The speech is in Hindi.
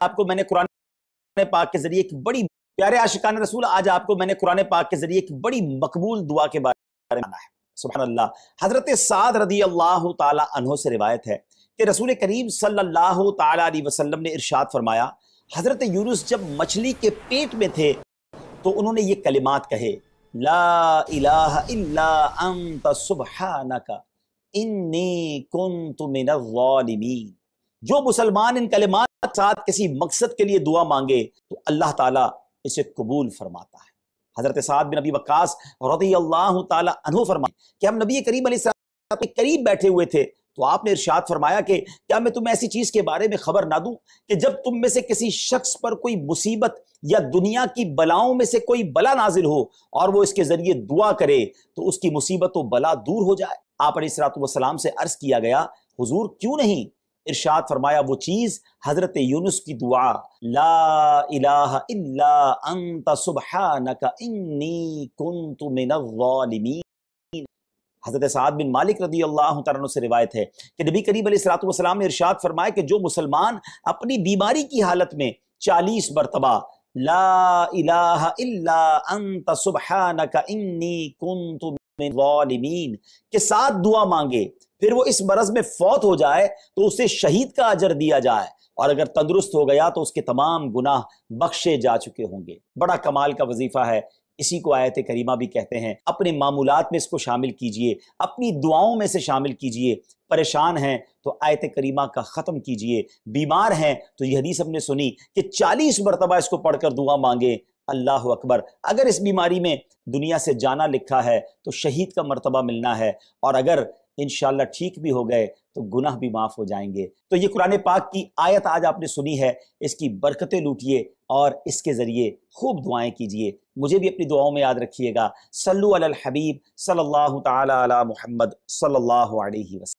आपको मैंने कुरान पाक के जरिए एक बड़ी प्यारे आशिकान रसूल आज आपको मैंने कुरान पाक के जरिए एक बड़ी मकबूल दुआ के बारे में है सुबह अल्लाह हजरत साद रदी अल्लाह तहों से रिवायत है कि रसूल ने फरमाया हजरत यूनुस जब मछली के पेट में थे तो उन्होंने ये कलिमात कहे ला जो मुसलमान इन कलिमात साथ किसी मकसद के लिए दुआ मांगे तो अल्लाह ताला इसे कबूल फरमाता है हज़रत साद बिन नबी वक्स रदी अल्लाह तहु फरमाए कि हम नबी करीम के करीब बैठे हुए थे तो आपने इर्शाद फरमाया कि क्या मैं तुम्हें ऐसी चीज़ के बारे में खबर ना दूं कि जब तुम में से किसी शख्स पर कोई मुसीबत या दुनिया की बलाओं में से कोई बला नाजिल हो और वो इसके ज़रिए दुआ करे तो उसकी मुसीबत व बला दूर हो जाए आप सलाम से अर्ज़ किया गया हुजूर क्यों नहीं इरशाद फरमाया वो चीज़ हज़रत यूनुस की दुआ ला इलाहा इल्ला अंत सुबहानका हज़रत साद बिन मालिक रदी अल्लाह तन से रिवायत है कि नबी करीब सलाम ने इरशाद फरमाया कि जो मुसलमान अपनी बीमारी की हालत में चालीस मरतबा ला इलाहा इल्ला अंत सुबहानका इन्नी कुंतु के साथ दुआ मांगे फिर वो इस मरज में फौत हो जाए तो उसे शहीद का अजर दिया जाए और अगर तंदुरुस्त हो गया तो उसके तमाम गुनाह बख्शे जा चुके होंगे बड़ा कमाल का वजीफा है इसी को आयत करीमा भी कहते हैं अपने मामूलात में इसको शामिल कीजिए अपनी दुआओं में से शामिल कीजिए परेशान हैं तो आयत करीमा का ख़त्म कीजिए बीमार हैं तो यह हदीस हमने सुनी कि 40 मरतबा इसको पढ़कर दुआ मांगे अल्लाह अकबर अगर इस बीमारी में दुनिया से जाना लिखा है तो शहीद का मर्तबा मिलना है और अगर इन ठीक भी हो गए तो गुनाह भी माफ़ हो जाएंगे तो ये कुरान पाक की आयत आज आपने सुनी है इसकी बरकतें लूटिए और इसके ज़रिए खूब दुआएं कीजिए मुझे भी अपनी दुआओं में याद रखिएगा सल्लु अल हबीब सल्लल्लाहु ताला अला मुहम्मद